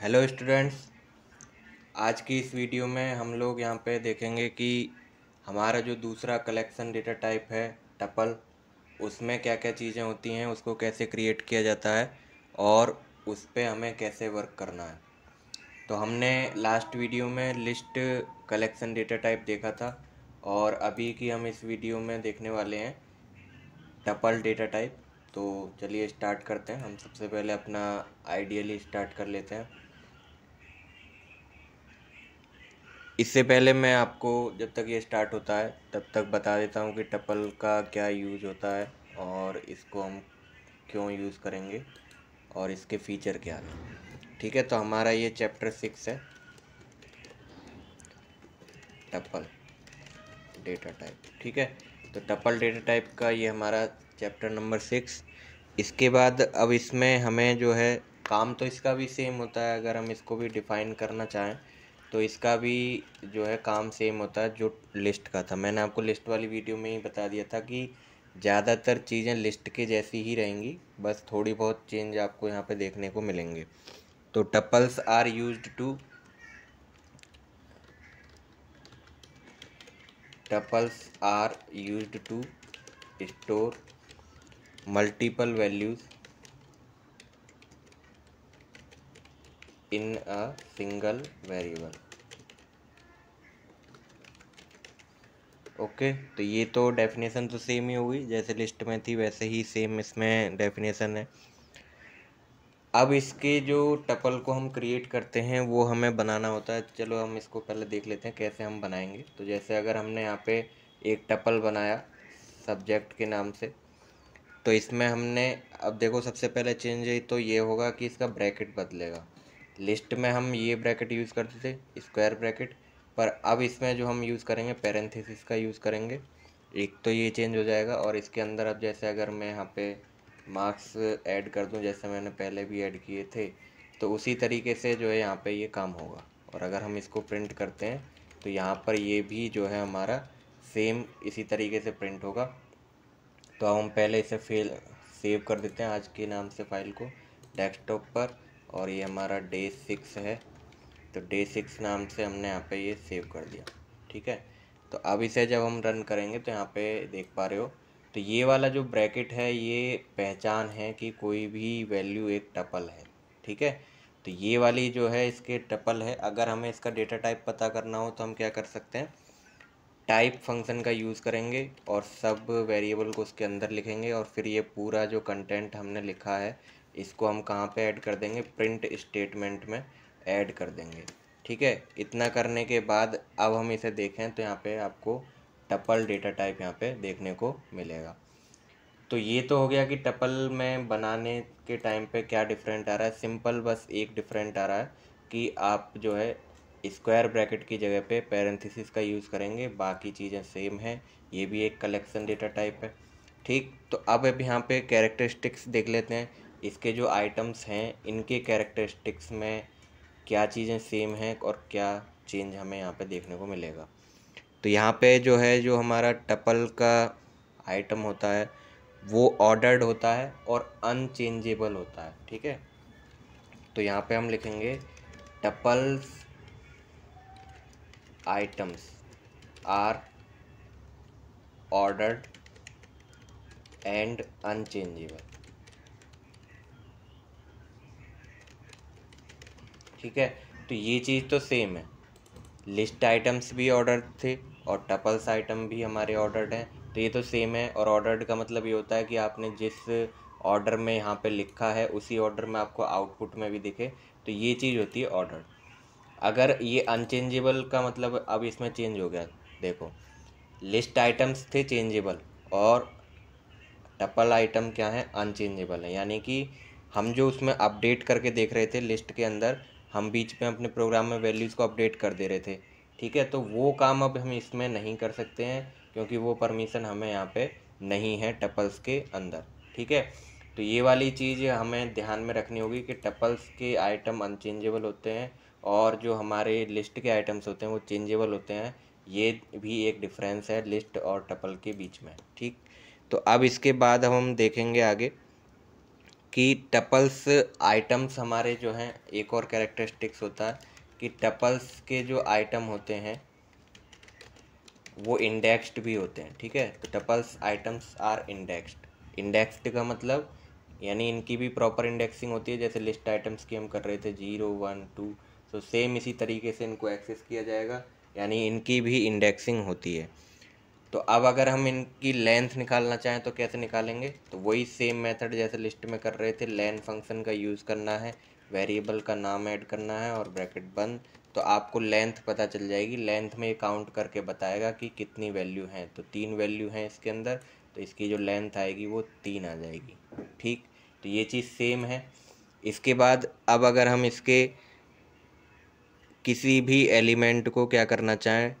hello students आज की इस वीडियो में हम लोग यहाँ पे देखेंगे कि हमारा जो दूसरा कलेक्शन डेटा टाइप है टपल उसमें क्या क्या चीज़ें होती हैं उसको कैसे क्रिएट किया जाता है और उस पर हमें कैसे वर्क करना है तो हमने लास्ट वीडियो में लिस्ट कलेक्शन डेटा टाइप देखा था और अभी की हम इस वीडियो में देखने वाले हैं टपल डेटा टाइप तो चलिए स्टार्ट करते हैं हम सबसे पहले अपना आइडियली स्टार्ट कर लेते हैं इससे पहले मैं आपको जब तक ये स्टार्ट होता है तब तक बता देता हूँ कि टपल का क्या यूज होता है और इसको हम क्यों यूज़ करेंगे और इसके फीचर क्या हैं ठीक है तो हमारा ये चैप्टर सिक्स है टपल डेटा टाइप ठीक है तो टपल डेटा टाइप का ये हमारा चैप्टर नंबर सिक्स इसके बाद अब इसमें हमें जो है काम तो इसका भी सेम होता है अगर हम इसको भी डिफ़ाइन करना चाहें तो इसका भी जो है काम सेम होता है जो लिस्ट का था मैंने आपको लिस्ट वाली वीडियो में ही बता दिया था कि ज़्यादातर चीज़ें लिस्ट के जैसी ही रहेंगी बस थोड़ी बहुत चेंज आपको यहाँ पे देखने को मिलेंगे तो tuples are used to tuples are used to store multiple values in a single variable okay तो ये तो डेफिनेशन तो सेम ही होगी जैसे लिस्ट में थी वैसे ही सेम इसमें डेफिनेशन है अब इसके जो टपल को हम क्रिएट करते हैं वो हमें बनाना होता है चलो हम इसको पहले देख लेते हैं कैसे हम बनाएंगे तो जैसे अगर हमने यहाँ पे एक टपल बनाया सब्जेक्ट के नाम से तो इसमें हमने अब देखो सबसे पहले चेंज तो ये होगा कि इसका ब्रैकेट बदलेगा लिस्ट में हम ये ब्रैकेट यूज़ करते थे स्क्वायर ब्रैकेट पर अब इसमें जो हम यूज़ करेंगे पैरेंथेसिस का यूज़ करेंगे एक तो ये चेंज हो जाएगा और इसके अंदर अब जैसे अगर मैं यहाँ पे मार्क्स ऐड कर दूँ जैसे मैंने पहले भी ऐड किए थे तो उसी तरीके से जो है यहाँ पे ये काम होगा और अगर हम इसको प्रिंट करते हैं तो यहाँ पर ये भी जो है हमारा सेम इसी तरीके से प्रिंट होगा तो अब हम पहले इसे फेल सेव कर देते हैं आज के नाम से फाइल को डेस्कटॉप पर और ये हमारा डे सिक्स है तो डे सिक्स नाम से हमने यहाँ पे ये सेव कर दिया ठीक है तो अब इसे जब हम रन करेंगे तो यहाँ पे देख पा रहे हो तो ये वाला जो ब्रैकेट है ये पहचान है कि कोई भी वैल्यू एक टपल है ठीक है तो ये वाली जो है इसके टपल है अगर हमें इसका डेटा टाइप पता करना हो तो हम क्या कर सकते हैं टाइप फंक्शन का यूज़ करेंगे और सब वेरिएबल को उसके अंदर लिखेंगे और फिर ये पूरा जो कंटेंट हमने लिखा है इसको हम कहाँ पे ऐड कर देंगे प्रिंट स्टेटमेंट में ऐड कर देंगे ठीक है इतना करने के बाद अब हम इसे देखें तो यहाँ पे आपको टपल डेटा टाइप यहाँ पे देखने को मिलेगा तो ये तो हो गया कि टपल में बनाने के टाइम पे क्या डिफरेंट आ रहा है सिंपल बस एक डिफरेंट आ रहा है कि आप जो है स्क्वायर ब्रैकेट की जगह पे पैरेंथिसिस का यूज़ करेंगे बाकी चीज़ें सेम है ये भी एक कलेक्शन डेटा टाइप है ठीक तो अब अब यहाँ पर कैरेक्टरिस्टिक्स देख लेते हैं इसके जो आइटम्स हैं इनके कैरेक्टरिस्टिक्स में क्या चीज़ें सेम हैं और क्या चेंज हमें यहाँ पे देखने को मिलेगा तो यहाँ पे जो है जो हमारा टपल का आइटम होता है वो ऑर्डर्ड होता है और अनचेंजेबल होता है ठीक है तो यहाँ पे हम लिखेंगे tuples items are ordered and unchangeable ठीक है तो ये चीज़ तो सेम है लिस्ट आइटम्स भी ऑर्डर थे और टपल्स आइटम भी हमारे ऑर्डर्ड हैं तो ये तो सेम है और ऑर्डर्ड का मतलब ये होता है कि आपने जिस ऑर्डर में यहाँ पे लिखा है उसी ऑर्डर में आपको आउटपुट में भी दिखे तो ये चीज़ होती है ऑर्डर अगर ये अनचेंजेबल का मतलब अब इसमें चेंज हो गया देखो लिस्ट आइटम्स थे चेंजेबल और टपल आइटम क्या है अनचेंजेबल है यानी कि हम जो उसमें अपडेट करके देख रहे थे लिस्ट के अंदर हम बीच में अपने प्रोग्राम में वैल्यूज़ को अपडेट कर दे रहे थे ठीक है तो वो काम अब हम इसमें नहीं कर सकते हैं क्योंकि वो परमिशन हमें यहाँ पे नहीं है टपल्स के अंदर ठीक है तो ये वाली चीज़ हमें ध्यान में रखनी होगी कि टपल्स के आइटम अनचेंजेबल होते हैं और जो हमारे लिस्ट के आइटम्स होते हैं वो चेंजेबल होते हैं ये भी एक डिफरेंस है लिस्ट और टपल के बीच में ठीक तो अब इसके बाद हम देखेंगे आगे कि टपल्स आइटम्स हमारे जो हैं एक और कैरेक्टरिस्टिक्स होता है कि टपल्स के जो आइटम होते हैं वो इंडेक्स्ड भी होते हैं ठीक है तो tuples items are indexed indexed का मतलब यानी इनकी भी प्रॉपर इंडेक्सिंग होती है जैसे लिस्ट आइटम्स की हम कर रहे थे जीरो वन टू तो सेम इसी तरीके से इनको एक्सेस किया जाएगा यानी इनकी भी इंडेक्सिंग होती है तो अब अगर हम इनकी लेंथ निकालना चाहें तो कैसे निकालेंगे तो वही सेम मेथड जैसे लिस्ट में कर रहे थे लेंथ फंक्शन का यूज़ करना है वेरिएबल का नाम ऐड करना है और ब्रैकेट बंद तो आपको लेंथ पता चल जाएगी लेंथ में काउंट करके बताएगा कि कितनी वैल्यू हैं तो तीन वैल्यू हैं इसके अंदर तो इसकी जो लेंथ आएगी वो तीन आ जाएगी ठीक तो ये चीज़ सेम है इसके बाद अब अगर हम इसके किसी भी एलिमेंट को क्या करना चाहें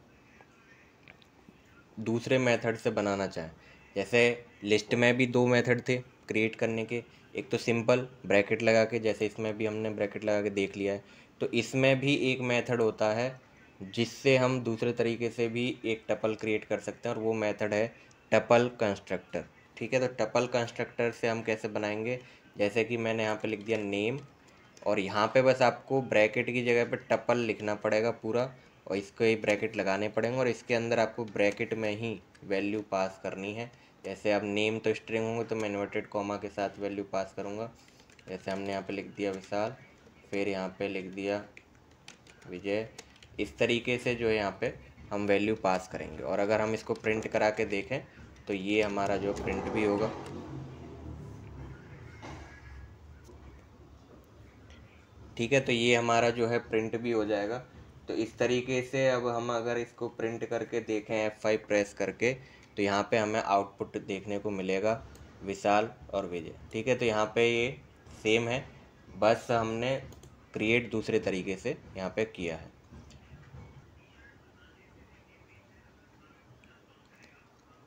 दूसरे मेथड से बनाना चाहें जैसे लिस्ट में भी दो मेथड थे क्रिएट करने के एक तो सिंपल ब्रैकेट लगा के जैसे इसमें भी हमने ब्रैकेट लगा के देख लिया है तो इसमें भी एक मेथड होता है जिससे हम दूसरे तरीके से भी एक टपल क्रिएट कर सकते हैं और वो मेथड है टपल कंस्ट्रक्टर ठीक है तो टपल कंस्ट्रक्टर से हम कैसे बनाएंगे जैसे कि मैंने यहाँ पे लिख दिया नेम और यहाँ पे बस आपको ब्रैकेट की जगह पे टपल लिखना पड़ेगा पूरा और इसको ही ब्रैकेट लगाने पड़ेंगे और इसके अंदर आपको ब्रैकेट में ही वैल्यू पास करनी है जैसे अब नेम तो स्ट्रिंग होंगे तो मैं इन्वर्टेड कॉमा के साथ वैल्यू पास करूँगा जैसे हमने यहाँ पे लिख दिया विशाल फिर यहाँ पे लिख दिया विजय इस तरीके से जो है यहाँ पे हम वैल्यू पास करेंगे और अगर हम इसको प्रिंट करा के देखें तो ये हमारा जो प्रिंट भी होगा ठीक है तो ये हमारा जो है प्रिंट भी हो जाएगा तो इस तरीके से अब हम अगर इसको प्रिंट करके देखें एफ़ फाइव प्रेस करके तो यहाँ पे हमें आउटपुट देखने को मिलेगा विशाल और विजय ठीक है तो यहाँ पे ये सेम है बस हमने क्रिएट दूसरे तरीके से यहाँ पे किया है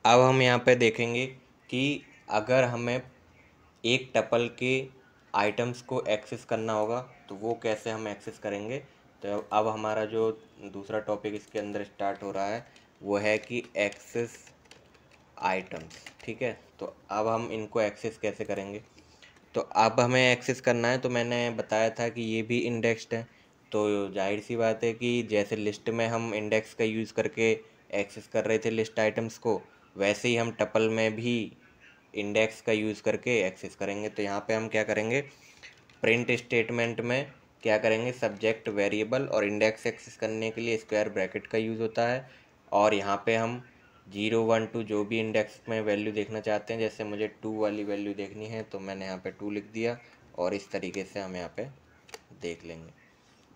अब हम यहाँ पे देखेंगे कि अगर हमें एक टपल के आइटम्स को एक्सेस करना होगा तो वो कैसे हम एक्सेस करेंगे तो अब हमारा जो दूसरा टॉपिक इसके अंदर स्टार्ट हो रहा है वो है कि एक्सेस आइटम्स ठीक है तो अब हम इनको एक्सेस कैसे करेंगे तो अब हमें एक्सेस करना है तो मैंने बताया था कि ये भी इंडेक्स्ड है तो जाहिर सी बात है कि जैसे लिस्ट में हम इंडेक्स का यूज़ करके एक्सेस कर रहे थे लिस्ट आइटम्स को वैसे ही हम टपल में भी इंडेक्स का यूज़ करके एक्सेस करेंगे तो यहाँ पे हम क्या करेंगे प्रिंट स्टेटमेंट में क्या करेंगे सब्जेक्ट वेरिएबल और इंडेक्स एक्सेस करने के लिए स्क्वायर ब्रैकेट का यूज़ होता है और यहाँ पे हम जीरो वन टू जो भी इंडेक्स में वैल्यू देखना चाहते हैं जैसे मुझे टू वाली वैल्यू देखनी है तो मैंने यहाँ पे टू लिख दिया और इस तरीके से हम यहाँ पे देख लेंगे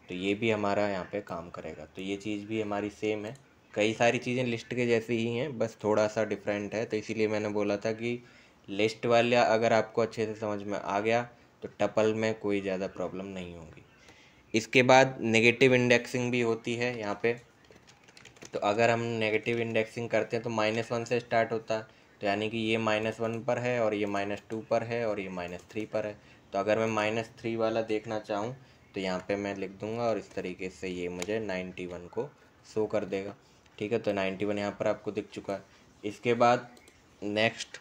तो ये भी हमारा यहाँ पे काम करेगा तो ये चीज़ भी हमारी सेम है कई सारी चीज़ें लिस्ट के जैसे ही हैं बस थोड़ा सा डिफरेंट है तो इसीलिए मैंने बोला था कि लिस्ट वाला अगर आपको अच्छे से समझ में आ गया तो टपल में कोई ज़्यादा प्रॉब्लम नहीं होगी इसके बाद नेगेटिव इंडेक्सिंग भी होती है यहाँ पे तो अगर हम नेगेटिव इंडेक्सिंग करते हैं तो माइनस वन से स्टार्ट होता है तो यानी कि ये माइनस वन पर है और ये माइनस टू पर है और ये माइनस थ्री पर है तो अगर मैं माइनस थ्री वाला देखना चाहूँ तो यहाँ पे मैं लिख दूँगा और इस तरीके से ये मुझे नाइन्टी वन को शो कर देगा ठीक है तो नाइन्टी वन यहाँ पर आपको दिख चुका है इसके बाद नेक्स्ट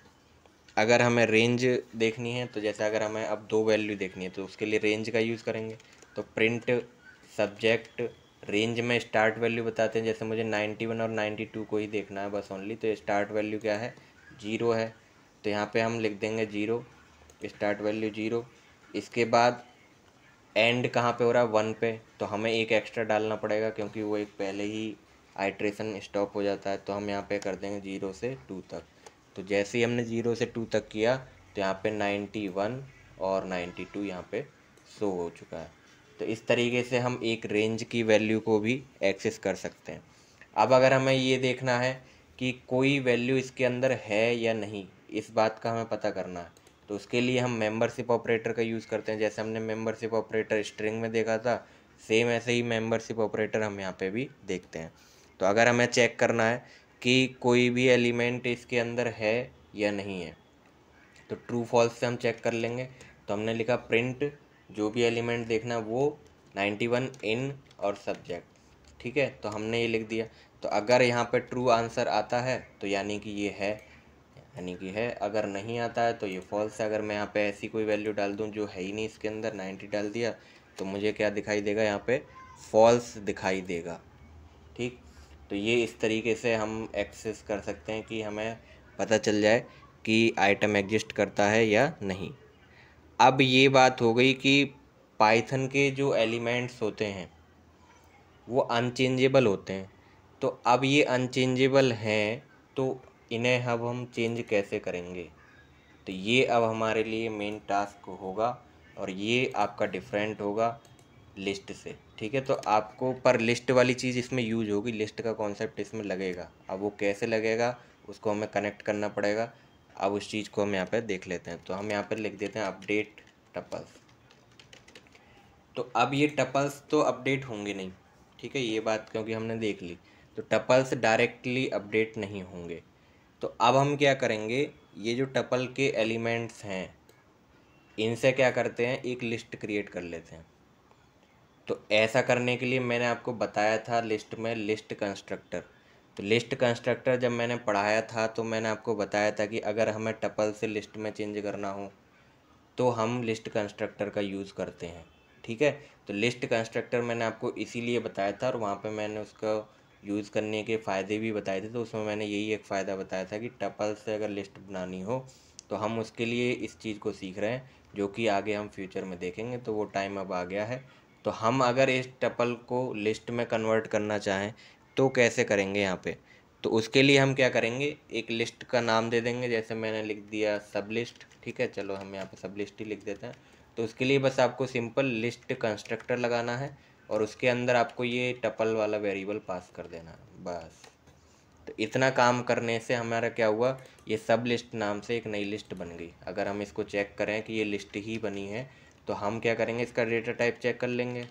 अगर हमें रेंज देखनी है तो जैसे अगर हमें अब दो वैल्यू देखनी है तो उसके लिए रेंज का यूज़ करेंगे तो प्रिंट सब्जेक्ट रेंज में स्टार्ट वैल्यू बताते हैं जैसे मुझे 91 और 92 को ही देखना है बस ओनली तो स्टार्ट वैल्यू क्या है जीरो है तो यहाँ पे हम लिख देंगे जीरो स्टार्ट वैल्यू जीरो इसके बाद एंड कहाँ पे हो रहा है वन पे तो हमें एक एक्स्ट्रा डालना पड़ेगा क्योंकि वो एक पहले ही आइट्रेशन स्टॉप हो जाता है तो हम यहाँ पर कर देंगे जीरो से टू तक तो जैसे ही हमने जीरो से टू तक किया तो यहाँ पर नाइन्टी वन और नाइन्टी टू यहाँ पे शो हो चुका है तो इस तरीके से हम एक रेंज की वैल्यू को भी एक्सेस कर सकते हैं अब अगर हमें ये देखना है कि कोई वैल्यू इसके अंदर है या नहीं इस बात का हमें पता करना है तो उसके लिए हम मेंबरशिप ऑपरेटर का यूज़ करते हैं जैसे हमने मेंबरशिप ऑपरेटर स्ट्रिंग में देखा था सेम ऐसे ही मेंबरशिप ऑपरेटर हम यहाँ पे भी देखते हैं तो अगर हमें चेक करना है कि कोई भी एलिमेंट इसके अंदर है या नहीं है तो ट्रू फॉल्स से हम चेक कर लेंगे तो हमने लिखा प्रिंट जो भी एलिमेंट देखना है वो नाइन्टी वन इन और सब्जेक्ट ठीक है तो हमने ये लिख दिया तो अगर यहाँ पे ट्रू आंसर आता है तो यानी कि ये है यानी कि है अगर नहीं आता है तो ये फॉल्स है अगर मैं यहाँ पे ऐसी कोई वैल्यू डाल दूँ जो है ही नहीं इसके अंदर नाइन्टी डाल दिया तो मुझे क्या दिखाई देगा यहाँ पे फॉल्स दिखाई देगा ठीक तो ये इस तरीके से हम एक्सेस कर सकते हैं कि हमें पता चल जाए कि आइटम एग्जिस्ट करता है या नहीं अब ये बात हो गई कि पाइथन के जो एलिमेंट्स होते हैं वो अनचेंजेबल होते हैं तो अब ये अनचेंजेबल हैं तो इन्हें अब हम चेंज कैसे करेंगे तो ये अब हमारे लिए मेन टास्क होगा और ये आपका डिफरेंट होगा लिस्ट से ठीक है तो आपको पर लिस्ट वाली चीज़ इसमें यूज होगी लिस्ट का कॉन्सेप्ट इसमें लगेगा अब वो कैसे लगेगा उसको हमें कनेक्ट करना पड़ेगा अब उस चीज़ को हम यहाँ पर देख लेते हैं तो हम यहाँ पर लिख देते हैं अपडेट टपल्स तो अब ये टपल्स तो अपडेट होंगे नहीं ठीक है ये बात क्योंकि हमने देख ली तो टपल्स डायरेक्टली अपडेट नहीं होंगे तो अब हम क्या करेंगे ये जो टपल के एलिमेंट्स हैं इनसे क्या करते हैं एक लिस्ट क्रिएट कर लेते हैं तो ऐसा करने के लिए मैंने आपको बताया था लिस्ट में लिस्ट कंस्ट्रक्टर तो लिस्ट कंस्ट्रक्टर जब मैंने पढ़ाया था तो मैंने आपको बताया था कि अगर हमें टपल से लिस्ट में चेंज करना हो तो हम लिस्ट कंस्ट्रक्टर का यूज़ करते हैं ठीक है तो लिस्ट कंस्ट्रक्टर मैंने आपको इसीलिए बताया था और वहाँ पे मैंने उसका यूज़ करने के फ़ायदे भी बताए थे तो उसमें मैंने यही एक फ़ायदा बताया था कि टपल से अगर लिस्ट बनानी हो तो हम उसके लिए इस चीज़ को सीख रहे हैं जो कि आगे हम फ्यूचर में देखेंगे तो वो टाइम अब आ गया है तो हम अगर इस टपल को लिस्ट में कन्वर्ट करना चाहें तो कैसे करेंगे यहाँ पे तो उसके लिए हम क्या करेंगे एक लिस्ट का नाम दे देंगे जैसे मैंने लिख दिया सब लिस्ट ठीक है चलो हम यहाँ पे सब लिस्ट ही लिख देते हैं तो उसके लिए बस आपको सिंपल लिस्ट कंस्ट्रक्टर लगाना है और उसके अंदर आपको ये टपल वाला वेरिएबल पास कर देना है बस तो इतना काम करने से हमारा क्या हुआ ये सब लिस्ट नाम से एक नई लिस्ट बन गई अगर हम इसको चेक करें कि ये लिस्ट ही बनी है तो हम क्या करेंगे इसका डेटा टाइप चेक कर लेंगे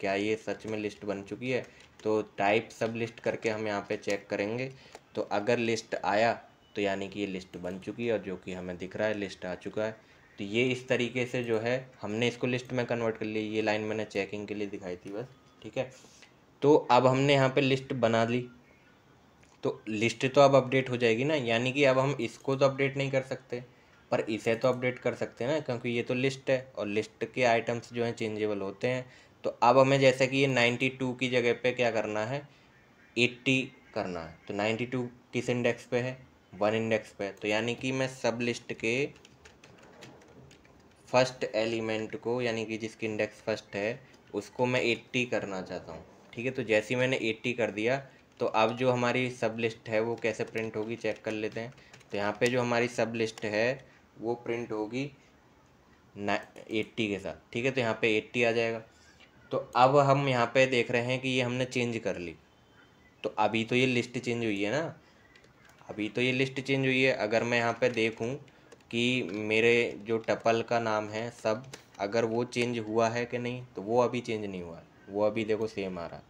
क्या ये सच में लिस्ट बन चुकी है तो टाइप सब लिस्ट करके हम यहाँ पे चेक करेंगे तो अगर लिस्ट आया तो यानी कि ये लिस्ट बन चुकी है और जो कि हमें दिख रहा है लिस्ट आ चुका है तो ये इस तरीके से जो है हमने इसको लिस्ट में कन्वर्ट कर लिया ये लाइन मैंने चेकिंग के लिए दिखाई थी बस ठीक है तो अब हमने यहाँ पर लिस्ट बना ली तो लिस्ट तो अब अपडेट हो जाएगी ना यानी कि अब हम इसको तो अपडेट नहीं कर सकते पर इसे तो अपडेट कर सकते हैं ना क्योंकि ये तो लिस्ट है और लिस्ट के आइटम्स जो हैं चेंजेबल होते हैं तो अब हमें जैसे कि ये नाइन्टी टू की जगह पे क्या करना है एट्टी करना है तो नाइन्टी टू किस इंडेक्स पे है वन इंडेक्स पे तो यानी कि मैं सब लिस्ट के फर्स्ट एलिमेंट को यानी कि जिसकी इंडेक्स फर्स्ट है उसको मैं एट्टी करना चाहता हूँ ठीक है तो जैसे ही मैंने एट्टी कर दिया तो अब जो हमारी सब लिस्ट है वो कैसे प्रिंट होगी चेक कर लेते हैं तो यहाँ पे जो हमारी सब लिस्ट है वो प्रिंट होगी ना एट्टी के साथ ठीक है तो यहाँ पे एट्टी आ जाएगा तो अब हम यहाँ पे देख रहे हैं कि ये हमने चेंज कर ली तो अभी तो ये लिस्ट चेंज हुई है ना अभी तो ये लिस्ट चेंज हुई है अगर मैं यहाँ पे देखूँ कि मेरे जो टपल का नाम है सब अगर वो चेंज हुआ है कि नहीं तो वो अभी चेंज नहीं हुआ वो अभी देखो सेम आ रहा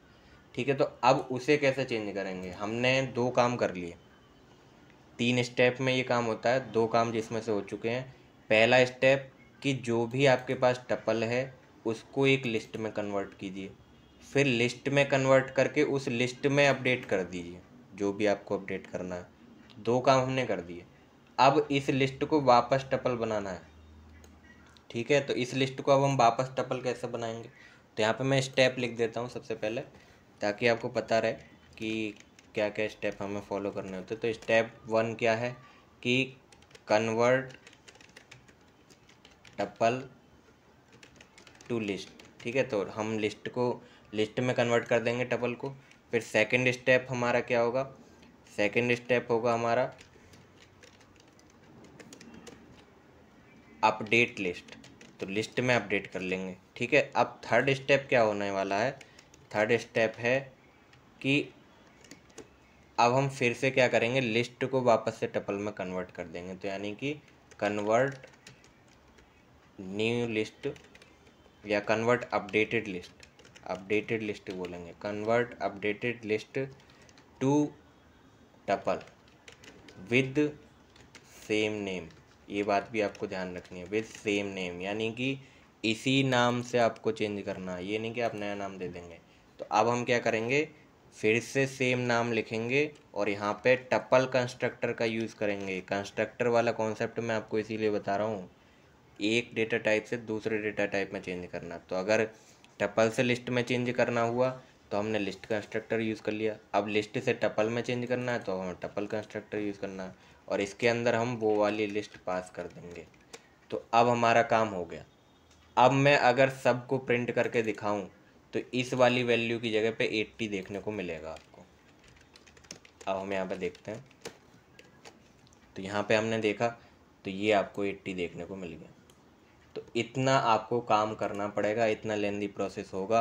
ठीक है तो अब उसे कैसे चेंज करेंगे हमने दो काम कर लिए तीन स्टेप में ये काम होता है दो काम जिसमें से हो चुके हैं पहला स्टेप कि जो भी आपके पास टपल है उसको एक लिस्ट में कन्वर्ट कीजिए फिर लिस्ट में कन्वर्ट करके उस लिस्ट में अपडेट कर दीजिए जो भी आपको अपडेट करना है दो काम हमने कर दिए अब इस लिस्ट को वापस टपल बनाना है ठीक है तो इस लिस्ट को अब हम वापस टपल कैसे बनाएंगे तो यहाँ पे मैं स्टेप लिख देता हूँ सबसे पहले ताकि आपको पता रहे कि क्या क्या स्टेप हमें फॉलो करने होते तो स्टेप वन क्या है कि कन्वर्ट टपल टू लिस्ट ठीक है तो हम लिस्ट को लिस्ट में कन्वर्ट कर देंगे टपल को फिर सेकंड स्टेप हमारा क्या होगा सेकंड स्टेप होगा हमारा अपडेट लिस्ट तो लिस्ट में अपडेट कर लेंगे ठीक है अब थर्ड स्टेप क्या होने वाला है थर्ड स्टेप है कि अब हम फिर से क्या करेंगे लिस्ट को वापस से टपल में कन्वर्ट कर देंगे तो यानी कि कन्वर्ट न्यू लिस्ट या convert updated list updated list बोलेंगे convert updated list to tuple with same name ये बात भी आपको ध्यान रखनी है विद सेम नेम यानी कि इसी नाम से आपको चेंज करना है ये नहीं कि आप नया नाम दे देंगे तो अब हम क्या करेंगे फिर से सेम नाम लिखेंगे और यहाँ पे टपल कंस्ट्रक्टर का यूज़ करेंगे कंस्ट्रक्टर वाला कॉन्सेप्ट मैं आपको इसीलिए बता रहा हूँ एक डेटा टाइप से दूसरे डेटा टाइप में चेंज करना तो अगर टपल से लिस्ट में चेंज करना हुआ तो हमने लिस्ट कंस्ट्रक्टर यूज़ कर लिया अब लिस्ट से टपल में चेंज करना है तो हमें टपल कंस्ट्रक्टर यूज़ करना है और इसके अंदर हम वो वाली लिस्ट पास कर देंगे तो अब हमारा काम हो गया अब मैं अगर सब को प्रिंट करके दिखाऊं तो इस वाली वैल्यू की जगह पे 80 देखने को मिलेगा आपको अब हम यहाँ पर देखते हैं तो यहाँ पर हमने देखा तो ये आपको एट्टी देखने को मिल गया तो इतना आपको काम करना पड़ेगा इतना लेंदी प्रोसेस होगा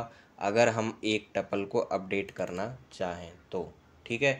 अगर हम एक टपल को अपडेट करना चाहें तो ठीक है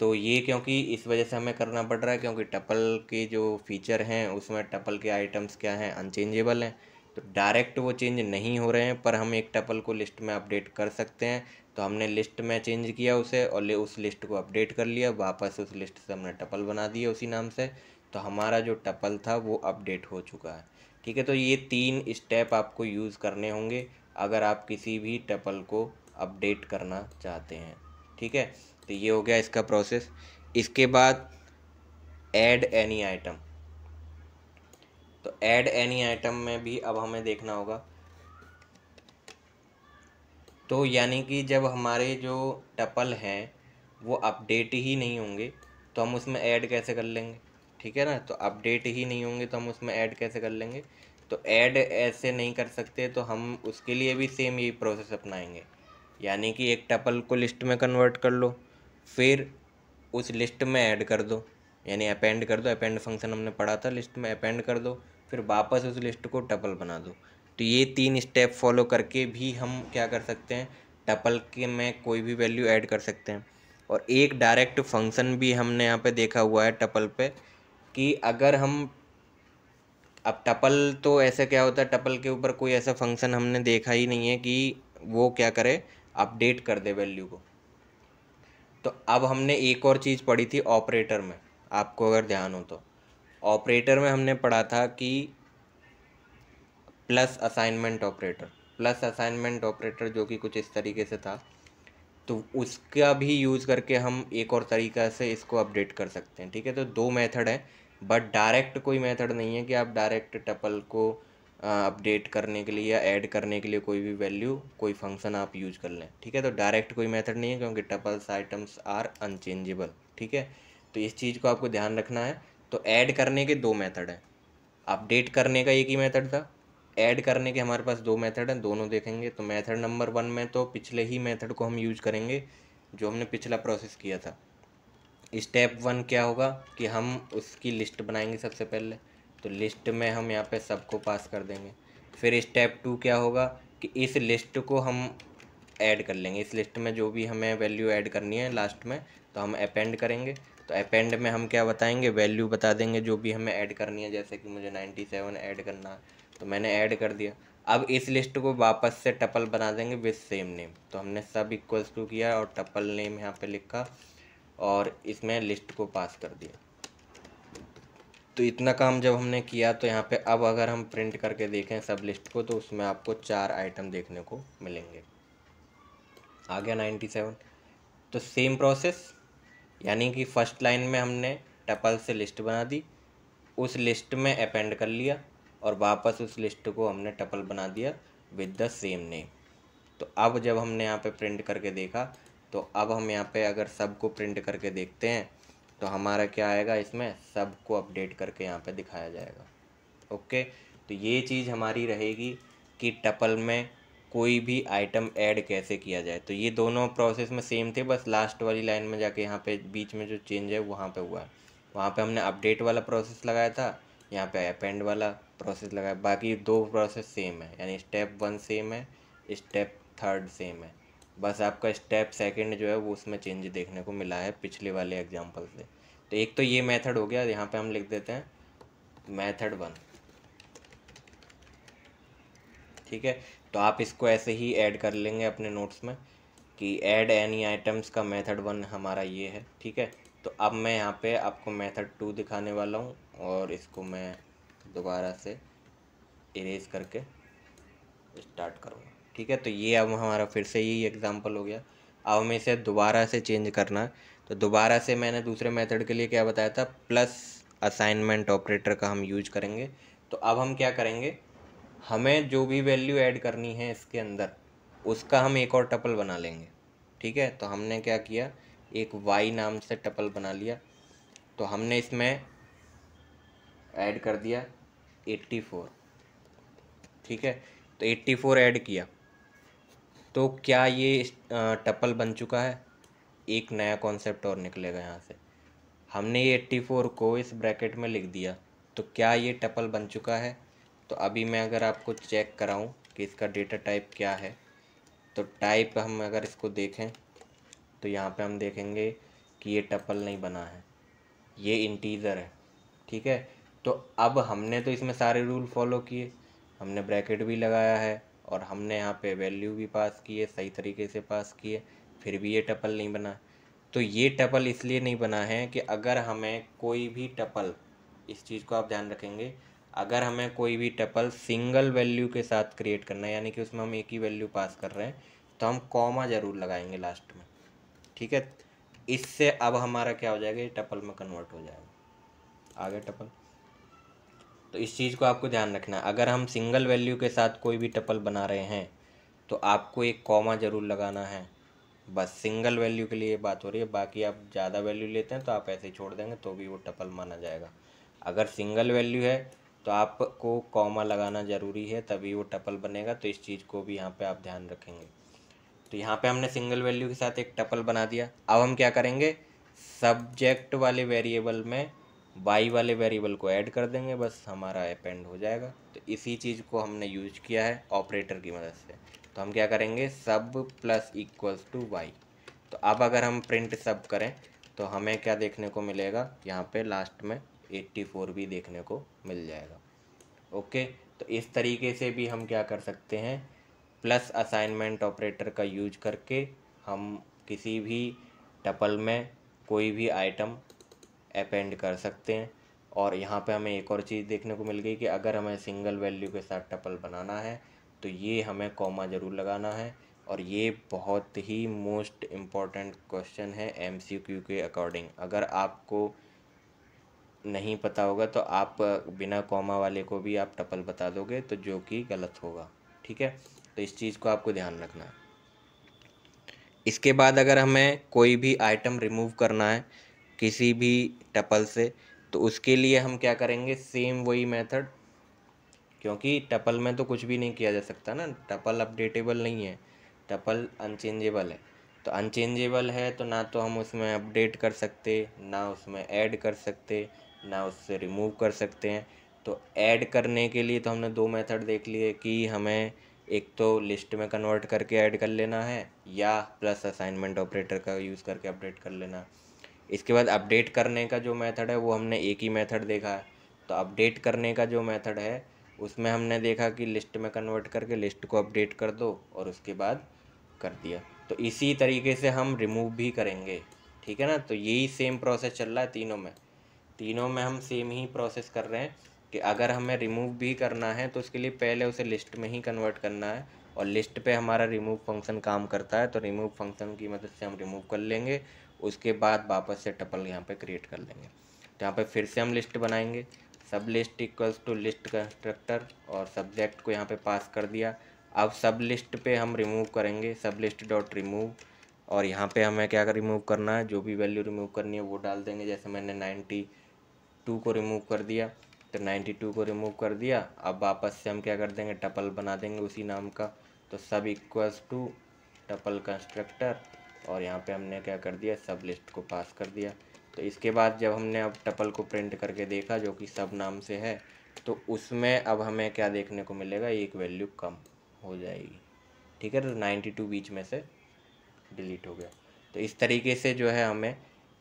तो ये क्योंकि इस वजह से हमें करना पड़ रहा है क्योंकि टपल के जो फीचर हैं उसमें टपल के आइटम्स क्या हैं अनचेंजेबल हैं तो डायरेक्ट वो चेंज नहीं हो रहे हैं पर हम एक टपल को लिस्ट में अपडेट कर सकते हैं तो हमने लिस्ट में चेंज किया उसे और ले उस लिस्ट को अपडेट कर लिया वापस उस लिस्ट से हमने टपल बना दिया उसी नाम से तो हमारा जो टपल था वो अपडेट हो चुका है ठीक है तो ये तीन स्टेप आपको यूज़ करने होंगे अगर आप किसी भी टपल को अपडेट करना चाहते हैं ठीक है तो ये हो गया इसका प्रोसेस इसके बाद ऐड एनी आइटम तो ऐड एनी आइटम में भी अब हमें देखना होगा तो यानी कि जब हमारे जो टपल हैं वो अपडेट ही नहीं होंगे तो हम उसमें ऐड कैसे कर लेंगे ठीक है ना तो अपडेट ही नहीं होंगे तो हम उसमें ऐड कैसे कर लेंगे तो ऐड ऐसे नहीं कर सकते तो हम उसके लिए भी सेम यही प्रोसेस अपनाएंगे यानी कि एक टपल को लिस्ट में कन्वर्ट कर लो फिर उस लिस्ट में ऐड कर दो यानी अपेंड कर दो अपेंड फंक्शन हमने पढ़ा था लिस्ट में अपेंड कर दो फिर वापस उस लिस्ट को टपल बना दो तो ये तीन स्टेप फॉलो करके भी हम क्या कर सकते हैं टपल के में कोई भी वैल्यू ऐड कर सकते हैं और एक डायरेक्ट फंक्शन भी हमने यहाँ पे देखा हुआ है टपल पे कि अगर हम अब टपल तो ऐसे क्या होता है टपल के ऊपर कोई ऐसा फंक्शन हमने देखा ही नहीं है कि वो क्या करे अपडेट कर दे वैल्यू को तो अब हमने एक और चीज़ पढ़ी थी ऑपरेटर में आपको अगर ध्यान हो तो ऑपरेटर में हमने पढ़ा था कि plus assignment operator plus assignment operator जो कि कुछ इस तरीके से था तो उसका भी यूज़ करके हम एक और तरीका से इसको अपडेट कर सकते हैं ठीक है तो दो मेथड हैं बट डायरेक्ट कोई मेथड नहीं है कि आप डायरेक्ट टपल को अपडेट करने के लिए या ऐड करने के लिए कोई भी वैल्यू कोई फंक्शन आप यूज कर लें ठीक है तो डायरेक्ट कोई मेथड नहीं है क्योंकि टपल्स आइटम्स आर अनचेंजेबल ठीक है तो इस चीज़ को आपको ध्यान रखना है तो ऐड करने के दो मेथड हैं अपडेट करने का एक ही मेथड था ऐड करने के हमारे पास दो मेथड हैं दोनों देखेंगे तो मेथड नंबर वन में तो पिछले ही मेथड को हम यूज करेंगे जो हमने पिछला प्रोसेस किया था स्टेप वन क्या होगा कि हम उसकी लिस्ट बनाएंगे सबसे पहले तो लिस्ट में हम यहाँ पे सबको पास कर देंगे फिर स्टेप टू क्या होगा कि इस लिस्ट को हम ऐड कर लेंगे इस लिस्ट में जो भी हमें वैल्यू ऐड करनी है लास्ट में तो हम अपेंड करेंगे तो अपेंड में हम क्या बताएंगे वैल्यू बता देंगे जो भी हमें ऐड करनी है जैसे कि मुझे सेवन ऐड करना है तो मैंने ऐड कर दिया अब इस लिस्ट को वापस से टपल बना देंगे विद सेम नेम तो हमने सब इक्वल्स टू किया और टपल नेम यहाँ पे लिखा और इसमें लिस्ट को पास कर दिया तो इतना काम जब हमने किया तो यहाँ पे अब अगर हम प्रिंट करके देखें सब लिस्ट को तो उसमें आपको चार आइटम देखने को मिलेंगे आ गया नाइन्टी सेवन तो सेम प्रोसेस यानी कि फर्स्ट लाइन में हमने टपल से लिस्ट बना दी उस लिस्ट में अपेंड कर लिया और वापस उस लिस्ट को हमने टपल बना दिया विद द सेम नेम तो अब जब हमने यहाँ पे प्रिंट करके देखा तो अब हम यहाँ पे अगर सब को प्रिंट करके देखते हैं तो हमारा क्या आएगा इसमें सब को अपडेट करके यहाँ पे दिखाया जाएगा ओके तो ये चीज़ हमारी रहेगी कि टपल में कोई भी आइटम ऐड कैसे किया जाए तो ये दोनों प्रोसेस में सेम थे बस लास्ट वाली लाइन में जाके यहाँ पे बीच में जो चेंज है वहाँ पे हुआ है वहाँ पे हमने अपडेट वाला प्रोसेस लगाया था यहाँ पे अपेंड वाला प्रोसेस लगाया बाकी दो प्रोसेस सेम है यानी स्टेप वन सेम है स्टेप थर्ड सेम है बस आपका स्टेप सेकंड जो है वो उसमें चेंज देखने को मिला है पिछले वाले एग्जांपल से तो एक तो ये मेथड हो गया यहाँ पे हम लिख देते हैं मेथड वन ठीक है तो आप इसको ऐसे ही ऐड कर लेंगे अपने नोट्स में कि ऐड एनी आइटम्स का मेथड वन हमारा ये है ठीक है तो अब मैं यहाँ पे आपको मेथड टू दिखाने वाला हूँ और इसको मैं दोबारा से इरेज करके स्टार्ट करूँगा ठीक है तो ये अब हमारा फिर से यही एग्ज़ाम्पल हो गया अब हमें इसे दोबारा से चेंज करना है तो दोबारा से मैंने दूसरे मेथड के लिए क्या बताया था प्लस असाइनमेंट ऑपरेटर का हम यूज करेंगे तो अब हम क्या करेंगे हमें जो भी वैल्यू ऐड करनी है इसके अंदर उसका हम एक और टपल बना लेंगे ठीक है तो हमने क्या किया एक वाई नाम से टपल बना लिया तो हमने इसमें ऐड कर दिया एट्टी फोर ठीक है तो एट्टी फोर ऐड किया तो क्या ये टपल बन चुका है एक नया कॉन्सेप्ट और निकलेगा यहाँ से हमने ये एट्टी फोर को इस ब्रैकेट में लिख दिया तो क्या ये टपल बन चुका है तो अभी मैं अगर आपको चेक कराऊं कि इसका डेटा टाइप क्या है तो टाइप हम अगर इसको देखें तो यहाँ पे हम देखेंगे कि ये टपल नहीं बना है ये इंटीजर है ठीक है तो अब हमने तो इसमें सारे रूल फॉलो किए हमने ब्रैकेट भी लगाया है और हमने यहाँ पे वैल्यू भी पास किए सही तरीके से पास किए फिर भी ये टपल नहीं बना तो ये टपल इसलिए नहीं बना है कि अगर हमें कोई भी टपल इस चीज़ को आप ध्यान रखेंगे अगर हमें कोई भी टपल सिंगल वैल्यू के साथ क्रिएट करना है यानी कि उसमें हम एक ही वैल्यू पास कर रहे हैं तो हम कॉमा ज़रूर लगाएंगे लास्ट में ठीक है इससे अब हमारा क्या हो जाएगा ये टपल में कन्वर्ट हो जाएगा आगे टपल तो इस चीज़ को आपको ध्यान रखना है अगर हम सिंगल वैल्यू के साथ कोई भी टपल बना रहे हैं तो आपको एक कॉमा ज़रूर लगाना है बस सिंगल वैल्यू के लिए बात हो रही है बाकी आप ज़्यादा वैल्यू लेते हैं तो आप ऐसे ही छोड़ देंगे तो भी वो टपल माना जाएगा अगर सिंगल वैल्यू है तो आपको कॉमा लगाना ज़रूरी है तभी वो टपल बनेगा तो इस चीज़ को भी यहाँ पर आप ध्यान रखेंगे तो यहाँ पे हमने सिंगल वैल्यू के साथ एक टपल बना दिया अब हम क्या करेंगे सब्जेक्ट वाले वेरिएबल में वाई वाले वेरिएबल को ऐड कर देंगे बस हमारा अपेंड हो जाएगा तो इसी चीज़ को हमने यूज किया है ऑपरेटर की मदद से तो हम क्या करेंगे सब प्लस इक्वल्स टू वाई तो अब अगर हम प्रिंट सब करें तो हमें क्या देखने को मिलेगा यहाँ पे लास्ट में 84 भी देखने को मिल जाएगा ओके तो इस तरीके से भी हम क्या कर सकते हैं प्लस असाइनमेंट ऑपरेटर का यूज करके हम किसी भी टपल में कोई भी आइटम अपेंड कर सकते हैं और यहाँ पे हमें एक और चीज़ देखने को मिल गई कि अगर हमें सिंगल वैल्यू के साथ टपल बनाना है तो ये हमें कॉमा ज़रूर लगाना है और ये बहुत ही मोस्ट इम्पॉर्टेंट क्वेश्चन है एम के अकॉर्डिंग अगर आपको नहीं पता होगा तो आप बिना कॉमा वाले को भी आप टपल बता दोगे तो जो कि गलत होगा ठीक है तो इस चीज़ को आपको ध्यान रखना है इसके बाद अगर हमें कोई भी आइटम रिमूव करना है किसी भी टपल से तो उसके लिए हम क्या करेंगे सेम वही मेथड क्योंकि टपल में तो कुछ भी नहीं किया जा सकता ना टपल अपडेटेबल नहीं है टपल अनचेंजेबल है तो अनचेंजेबल है तो ना तो हम उसमें अपडेट कर सकते ना उसमें ऐड कर सकते ना उससे रिमूव कर सकते हैं तो ऐड करने के लिए तो हमने दो मेथड देख लिए कि हमें एक तो लिस्ट में कन्वर्ट करके ऐड कर लेना है या प्लस असाइनमेंट ऑपरेटर का यूज़ करके अपडेट कर लेना इसके बाद अपडेट करने का जो मेथड है वो हमने एक ही मेथड देखा है तो अपडेट करने का जो मेथड है उसमें हमने देखा कि लिस्ट में कन्वर्ट करके लिस्ट को अपडेट कर दो और उसके बाद कर दिया तो इसी तरीके से हम रिमूव भी करेंगे ठीक है ना तो यही सेम प्रोसेस चल रहा है तीनों में तीनों में हम सेम ही प्रोसेस कर रहे हैं कि अगर हमें रिमूव भी करना है तो उसके लिए पहले उसे लिस्ट में ही कन्वर्ट करना है और लिस्ट पे हमारा रिमूव फंक्शन काम करता है तो रिमूव फंक्शन की मदद से हम रिमूव कर लेंगे उसके बाद वापस से टपल यहाँ पे क्रिएट कर लेंगे तो यहाँ पे फिर से हम लिस्ट बनाएंगे sub list equals to list constructor और सब्जेक्ट को यहाँ पे पास कर दिया अब सब लिस्ट पे हम रिमूव करेंगे सब लिस्ट डॉट रिमूव और यहाँ पे हमें क्या कर रिमूव करना है जो भी वैल्यू रिमूव करनी है वो डाल देंगे जैसे मैंने नाइन्टी टू को रिमूव कर दिया तो 92 को रिमूव कर दिया अब वापस से हम क्या कर देंगे टपल बना देंगे उसी नाम का तो सब इक्वल्स टू टपल कंस्ट्रक्टर और यहाँ पे हमने क्या कर दिया सब लिस्ट को पास कर दिया तो इसके बाद जब हमने अब टपल को प्रिंट करके देखा जो कि सब नाम से है तो उसमें अब हमें क्या देखने को मिलेगा एक वैल्यू कम हो जाएगी ठीक है तो नाइन्टी टू बीच में से डिलीट हो गया तो इस तरीके से जो है हमें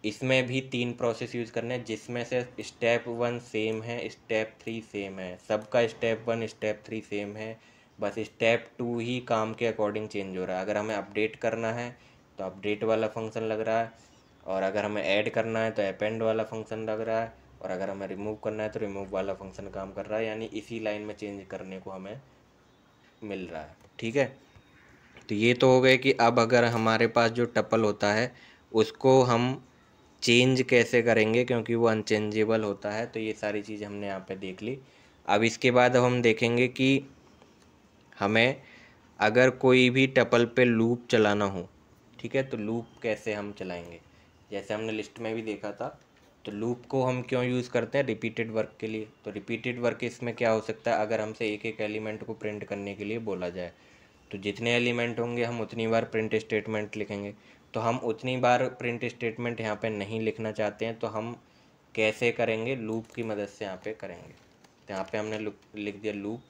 इसमें भी तीन प्रोसेस यूज़ करने हैं जिसमें से स्टेप वन सेम है स्टेप थ्री सेम है सबका step one step three same है बस स्टेप टू ही काम के अकॉर्डिंग चेंज हो रहा है अगर हमें अपडेट करना है तो अपडेट वाला फंक्शन लग रहा है और अगर हमें ऐड करना है तो अपेंड वाला फंक्शन लग रहा है और अगर हमें रिमूव करना है तो रिमूव वाला फंक्शन काम कर रहा है यानी इसी लाइन में चेंज करने को हमें मिल रहा है ठीक है तो ये तो हो गए कि अब अगर हमारे पास जो टपल होता है उसको हम चेंज कैसे करेंगे क्योंकि वो अनचेंजेबल होता है तो ये सारी चीज़ हमने यहाँ पे देख ली अब इसके बाद हम देखेंगे कि हमें अगर कोई भी टपल पे लूप चलाना हो ठीक है तो लूप कैसे हम चलाएंगे जैसे हमने लिस्ट में भी देखा था तो लूप को हम क्यों यूज़ करते हैं रिपीटेड वर्क के लिए तो रिपीटेड वर्क इसमें क्या हो सकता है अगर हमसे एक एक एलिमेंट को प्रिंट करने के लिए बोला जाए तो जितने एलिमेंट होंगे हम उतनी बार प्रिंट स्टेटमेंट लिखेंगे तो हम उतनी बार प्रिंट स्टेटमेंट यहाँ पे नहीं लिखना चाहते हैं तो हम कैसे करेंगे लूप की मदद से यहाँ पे करेंगे तो यहाँ पे हमने लिख दिया लूप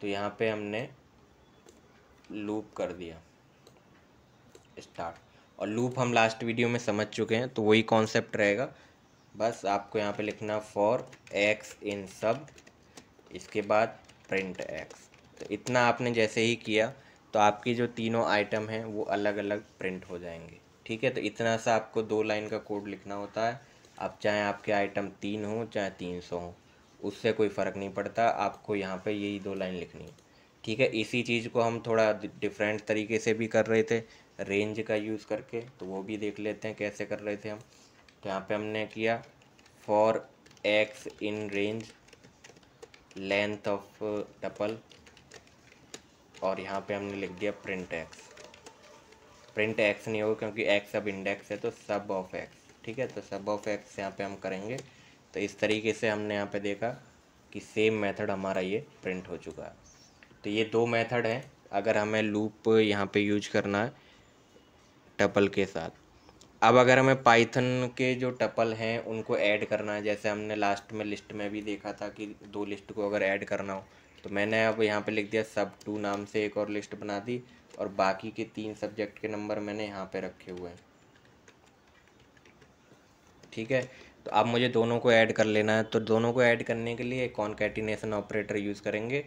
तो यहाँ पे हमने लूप कर दिया स्टार्ट और लूप हम लास्ट वीडियो में समझ चुके हैं तो वही कॉन्सेप्ट रहेगा बस आपको यहाँ पे लिखना फॉर एक्स इन सब इसके बाद प्रिंट एक्स तो इतना आपने जैसे ही किया तो आपकी जो तीनों आइटम हैं वो अलग अलग प्रिंट हो जाएंगे ठीक है तो इतना सा आपको दो लाइन का कोड लिखना होता है अब चाहे आपके आइटम तीन हो चाहे तीन सौ हो उससे कोई फ़र्क नहीं पड़ता आपको यहाँ पे यही दो लाइन लिखनी है ठीक है इसी चीज़ को हम थोड़ा डिफरेंट तरीके से भी कर रहे थे रेंज का यूज़ करके तो वो भी देख लेते हैं कैसे कर रहे थे हम तो यहाँ पर हमने किया for x in range length of tuple और यहाँ पे हमने लिख दिया प्रिंट एक्स प्रिंट एक्स नहीं होगा क्योंकि एक्स अब इंडेक्स है तो सब ऑफ एक्स ठीक है तो सब ऑफ एक्स यहाँ पे हम करेंगे तो इस तरीके से हमने यहाँ पे देखा कि सेम मेथड हमारा ये प्रिंट हो चुका है तो ये दो मेथड हैं अगर हमें लूप यहाँ पे यूज करना है टपल के साथ अब अगर हमें पाइथन के जो टपल हैं उनको ऐड करना है जैसे हमने लास्ट में लिस्ट में भी देखा था कि दो लिस्ट को अगर ऐड करना हो तो मैंने अब यहाँ पे लिख दिया सब टू नाम से एक और लिस्ट बना दी और बाकी के तीन सब्जेक्ट के नंबर मैंने यहाँ पे रखे हुए हैं ठीक है तो अब मुझे दोनों को ऐड कर लेना है तो दोनों को ऐड करने के लिए कॉन्केटिनेशन ऑपरेटर यूज़ करेंगे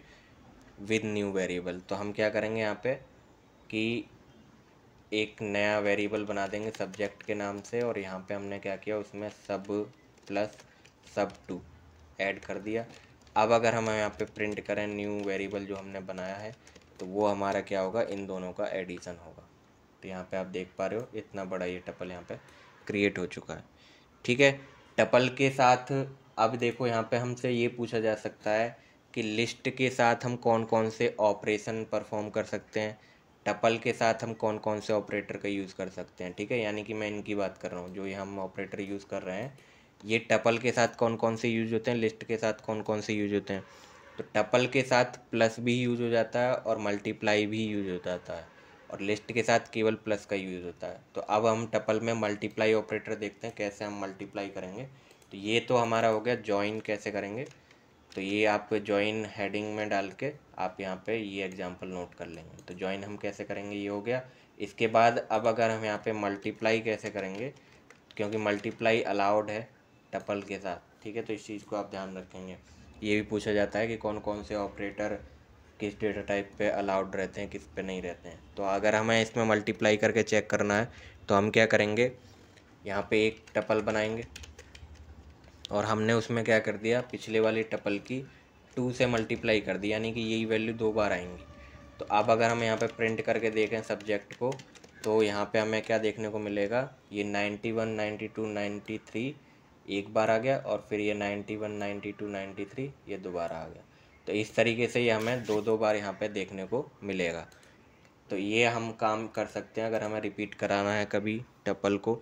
विद न्यू वेरिएबल तो हम क्या करेंगे यहाँ पे कि एक नया वेरिएबल बना देंगे सब्जेक्ट के नाम से और यहाँ पे हमने क्या किया उसमें सब प्लस सब टू ऐड कर दिया अब अगर हम यहाँ पे प्रिंट करें न्यू वेरिएबल जो हमने बनाया है तो वो हमारा क्या होगा इन दोनों का एडिशन होगा तो यहाँ पे आप देख पा रहे हो इतना बड़ा ये टपल यहाँ पे क्रिएट हो चुका है ठीक है टपल के साथ अब देखो यहाँ पे हमसे ये पूछा जा सकता है कि लिस्ट के साथ हम कौन कौन से ऑपरेशन परफॉर्म कर सकते हैं टपल के साथ हम कौन कौन से ऑपरेटर का यूज़ कर सकते हैं ठीक है यानी कि मैं इनकी बात कर रहा हूँ जो ये हम ऑपरेटर यूज़ कर रहे हैं ये टपल के साथ कौन कौन से यूज होते हैं लिस्ट के साथ कौन कौन से यूज होते हैं तो टपल के साथ प्लस भी यूज हो जाता है और मल्टीप्लाई भी यूज हो जाता है और लिस्ट के साथ केवल प्लस का यूज होता है तो अब हम टपल में मल्टीप्लाई ऑपरेटर देखते हैं कैसे हम मल्टीप्लाई करेंगे तो ये तो हमारा हो गया जॉइन कैसे करेंगे तो ये आप जॉइन हेडिंग में डाल के आप यहाँ पे ये एग्जांपल नोट कर लेंगे तो जॉइन हम कैसे करेंगे ये हो गया इसके बाद अब अगर हम यहाँ पे मल्टीप्लाई कैसे करेंगे क्योंकि मल्टीप्लाई अलाउड है टपल के साथ ठीक है तो इस चीज़ को आप ध्यान रखेंगे ये भी पूछा जाता है कि कौन कौन से ऑपरेटर किस डेटा टाइप पे अलाउड रहते हैं किस पे नहीं रहते हैं तो अगर हमें इसमें मल्टीप्लाई करके चेक करना है तो हम क्या करेंगे यहाँ पे एक टपल बनाएंगे और हमने उसमें क्या कर दिया पिछले वाली टपल की टू से मल्टीप्लाई कर दी यानी कि यही वैल्यू दो बार आएंगी तो अब अगर हम यहाँ पे प्रिंट करके देखें सब्जेक्ट को तो यहाँ पे हमें क्या देखने को मिलेगा ये ninety one ninety two ninety three एक बार आ गया और फिर ये ninety one ninety two ninety three ये दोबारा आ गया तो इस तरीके से ये हमें दो दो बार यहाँ पे देखने को मिलेगा तो ये हम काम कर सकते हैं अगर हमें रिपीट कराना है कभी टपल को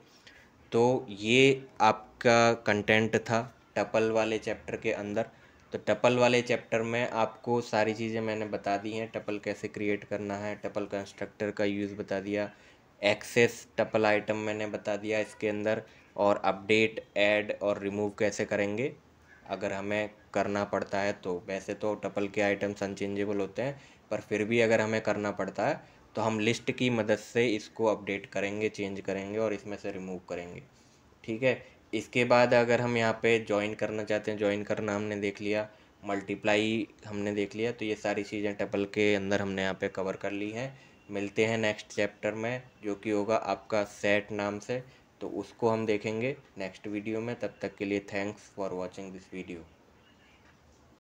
तो ये आपका कंटेंट था टपल वाले चैप्टर के अंदर तो टपल वाले चैप्टर में आपको सारी चीज़ें मैंने बता दी हैं टपल कैसे क्रिएट करना है टपल कंस्ट्रक्टर का यूज़ बता दिया एक्सेस टपल आइटम मैंने बता दिया इसके अंदर और अपडेट ऐड और रिमूव कैसे करेंगे अगर हमें करना पड़ता है तो वैसे तो टपल के आइटम्स अनचेंजेबल होते हैं पर फिर भी अगर हमें करना पड़ता है तो हम लिस्ट की मदद से इसको अपडेट करेंगे चेंज करेंगे और इसमें से रिमूव करेंगे ठीक है इसके बाद अगर हम यहाँ पे ज्वाइन करना चाहते हैं ज्वाइन करना हमने देख लिया मल्टीप्लाई हमने देख लिया तो ये सारी चीज़ें टपल के अंदर हमने यहाँ पे कवर कर ली हैं मिलते हैं नेक्स्ट चैप्टर में जो कि होगा आपका सेट नाम से तो उसको हम देखेंगे नेक्स्ट वीडियो में तब तक के लिए thanks for watching this video